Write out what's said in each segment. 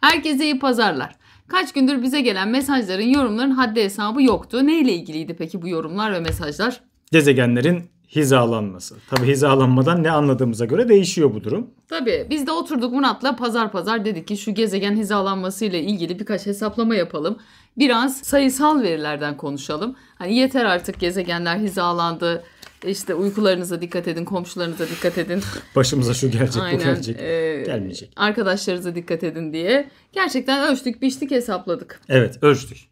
Herkese iyi pazarlar. Kaç gündür bize gelen mesajların, yorumların haddi hesabı yoktu. Neyle ilgiliydi peki bu yorumlar ve mesajlar? Gezegenlerin hizalanması. Tabi hizalanmadan ne anladığımıza göre değişiyor bu durum. Tabi biz de oturduk Murat'la pazar pazar dedik ki şu gezegen hizalanması ile ilgili birkaç hesaplama yapalım. Biraz sayısal verilerden konuşalım. Hani yeter artık gezegenler hizalandı işte uykularınıza dikkat edin, komşularınıza dikkat edin. Başımıza şu gelecek, Aynen. bu gelecek, ee, gelmeyecek. Arkadaşlarınıza dikkat edin diye. Gerçekten ölçtük, biçtik, hesapladık. Evet, ölçtük.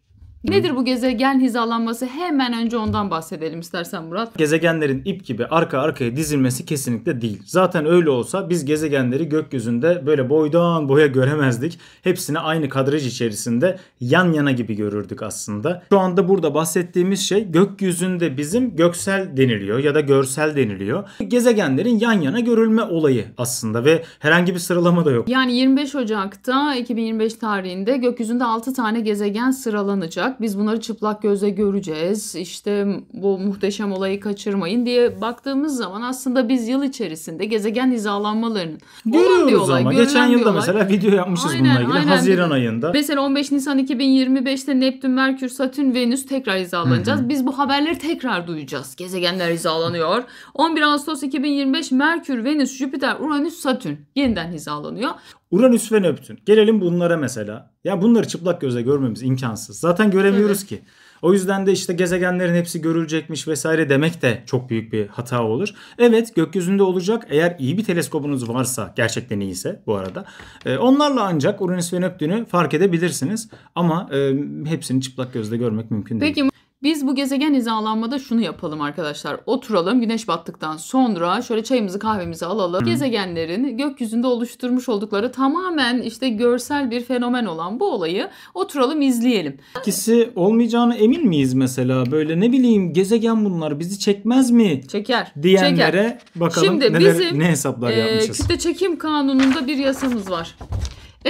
Nedir bu gezegen hizalanması? Hemen önce ondan bahsedelim istersen Murat. Gezegenlerin ip gibi arka arkaya dizilmesi kesinlikle değil. Zaten öyle olsa biz gezegenleri gökyüzünde böyle boydan boya göremezdik. Hepsini aynı kadraj içerisinde yan yana gibi görürdük aslında. Şu anda burada bahsettiğimiz şey gökyüzünde bizim göksel deniliyor ya da görsel deniliyor. Gezegenlerin yan yana görülme olayı aslında ve herhangi bir sıralama da yok. Yani 25 Ocak'ta 2025 tarihinde gökyüzünde 6 tane gezegen sıralanacak biz bunları çıplak gözle göreceğiz. İşte bu muhteşem olayı kaçırmayın diye baktığımız zaman aslında biz yıl içerisinde gezegen hizalanmalarının görüyoruz diyorlar, ama geçen yılda diyorlar. mesela video yapmışız aynen, bununla ilgili aynen. Haziran ayında. Mesela 15 Nisan 2025'te Neptün, Merkür, Satürn, Venüs tekrar hizalanacağız. Hı-hı. Biz bu haberleri tekrar duyacağız. Gezegenler hizalanıyor. 11 Ağustos 2025 Merkür, Venüs, Jüpiter, Uranüs, Satürn yeniden hizalanıyor. Uranüs ve Neptün. Gelelim bunlara mesela. Ya bunları çıplak gözle görmemiz imkansız. Zaten göremiyoruz evet. ki. O yüzden de işte gezegenlerin hepsi görülecekmiş vesaire demek de çok büyük bir hata olur. Evet gökyüzünde olacak eğer iyi bir teleskobunuz varsa gerçekten iyiyse bu arada. E, onlarla ancak Uranüs ve Neptün'ü fark edebilirsiniz. Ama e, hepsini çıplak gözle görmek mümkün değil. Peki biz bu gezegen hizalanmada şunu yapalım arkadaşlar. Oturalım güneş battıktan sonra şöyle çayımızı kahvemizi alalım. Gezegenlerin gökyüzünde oluşturmuş oldukları tamamen işte görsel bir fenomen olan bu olayı oturalım izleyelim. İkisi olmayacağını emin miyiz mesela? Böyle ne bileyim gezegen bunlar bizi çekmez mi? Çeker. Diyenlere çeker. bakalım Şimdi neler, bizim, ne hesaplar e, yapmışız. Kütle çekim kanununda bir yasamız var.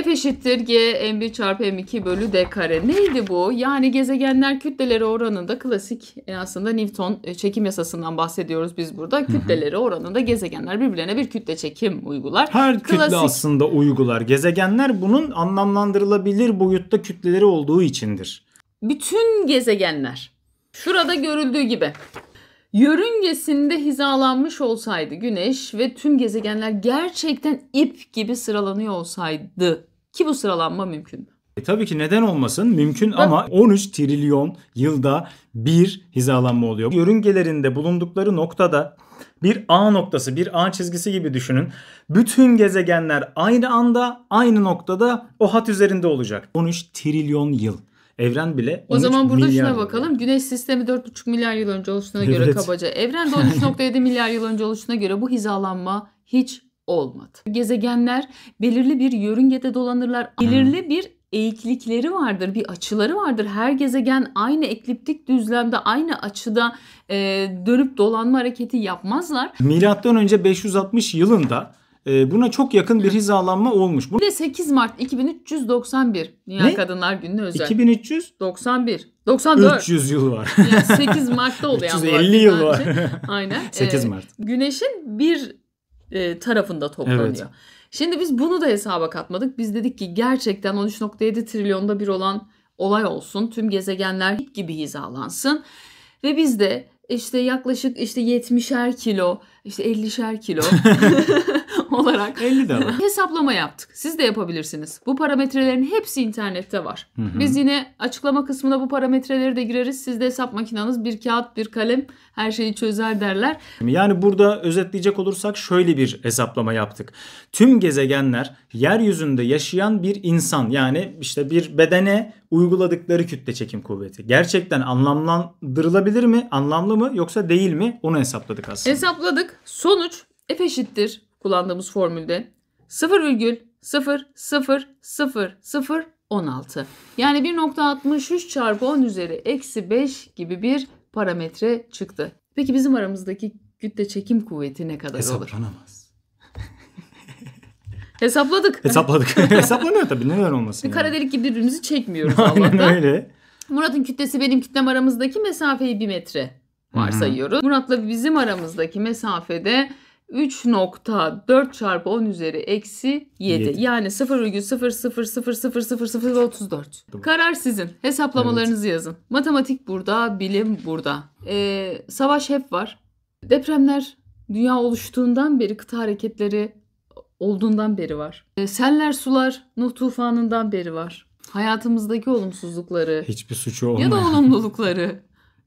F eşittir G M1 çarpı M2 bölü D kare. Neydi bu? Yani gezegenler kütleleri oranında klasik e, aslında Newton e, çekim yasasından bahsediyoruz biz burada. Kütleleri oranında gezegenler birbirlerine bir kütle çekim uygular. Her klasik... kütle aslında uygular. Gezegenler bunun anlamlandırılabilir boyutta kütleleri olduğu içindir. Bütün gezegenler şurada görüldüğü gibi Yörüngesinde hizalanmış olsaydı Güneş ve tüm gezegenler gerçekten ip gibi sıralanıyor olsaydı ki bu sıralanma mümkün E tabii ki neden olmasın mümkün Bak. ama 13 trilyon yılda bir hizalanma oluyor. Yörüngelerinde bulundukları noktada bir A noktası, bir A çizgisi gibi düşünün. Bütün gezegenler aynı anda, aynı noktada o hat üzerinde olacak. 13 trilyon yıl. Evren bile O zaman burada şuna bakalım. Güneş sistemi 4,5 milyar yıl önce oluşuna göre kabaca. Evren de 13,7 milyar yıl önce oluşuna göre bu hizalanma hiç olmadı. Gezegenler belirli bir yörüngede dolanırlar. Belirli bir eğiklikleri vardır, bir açıları vardır. Her gezegen aynı ekliptik düzlemde, aynı açıda e, dönüp dolanma hareketi yapmazlar. Milattan önce 560 yılında ee, buna çok yakın bir hizalanma olmuş. Bu... Bir de 8 Mart 2391 Dünya ne? Kadınlar Günü'ne özel. 2391. 94. 300 yıl var. Yani 8 Mart'ta oluyor. 350 bu yıl var. Aynen. 8 ee, Mart. Ee, güneşin bir e, tarafında toplanıyor. Evet. Şimdi biz bunu da hesaba katmadık. Biz dedik ki gerçekten 13.7 trilyonda bir olan olay olsun. Tüm gezegenler gibi hizalansın. Ve biz de işte yaklaşık işte 70'er kilo işte 50'şer kilo olarak 50 de var. hesaplama yaptık. Siz de yapabilirsiniz. Bu parametrelerin hepsi internette var. Hı hı. Biz yine açıklama kısmına bu parametreleri de gireriz. Siz de hesap makinanız bir kağıt bir kalem her şeyi çözer derler. Yani burada özetleyecek olursak şöyle bir hesaplama yaptık. Tüm gezegenler yeryüzünde yaşayan bir insan yani işte bir bedene uyguladıkları kütle çekim kuvveti. Gerçekten anlamlandırılabilir mi? Anlamlı mı yoksa değil mi? Onu hesapladık aslında. Hesapladık. Sonuç F eşittir kullandığımız formülde 0,0000016. Yani 1.63 çarpı 10 üzeri eksi 5 gibi bir parametre çıktı. Peki bizim aramızdaki kütle çekim kuvveti ne kadar olur? Hesaplanamaz. Hesapladık. Hesapladık. Hesaplanıyor tabii neler olmasın. Bir yani. kara delik gibi birbirimizi çekmiyoruz Aynen Allah'tan. öyle. Murat'ın kütlesi benim kütlem aramızdaki mesafeyi bir metre varsayıyoruz. Murat'la bizim aramızdaki mesafede 3.4 çarpı 10 üzeri eksi 7. 7. Yani 0,0000034. Karar sizin. Hesaplamalarınızı evet. yazın. Matematik burada, bilim burada. Ee, savaş hep var. Depremler dünya oluştuğundan beri kıta hareketleri olduğundan beri var. E, seller sular Nuh tufanından beri var. Hayatımızdaki olumsuzlukları. Hiçbir suçu olmayan. Ya da olumlulukları.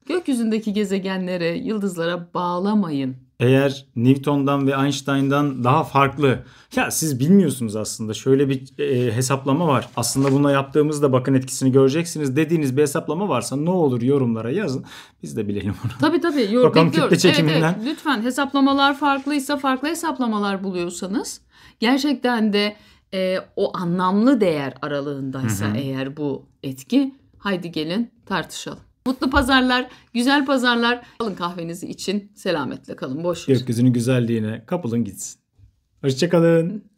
gökyüzündeki gezegenlere, yıldızlara bağlamayın eğer Newton'dan ve Einstein'dan daha farklı. Ya siz bilmiyorsunuz aslında şöyle bir e, hesaplama var. Aslında bunu yaptığımızda bakın etkisini göreceksiniz dediğiniz bir hesaplama varsa ne olur yorumlara yazın. Biz de bilelim onu. Tabii tabii. Yor, Bakalım bekliyoruz. kitle çekiminden. Evet, evet. Lütfen hesaplamalar farklıysa farklı hesaplamalar buluyorsanız gerçekten de e, o anlamlı değer aralığındaysa Hı-hı. eğer bu etki haydi gelin tartışalım. Mutlu pazarlar, güzel pazarlar. Alın kahvenizi için selametle kalın. Boş. Gökyüzünün güzelliğine kapılın gitsin. Hoşçakalın.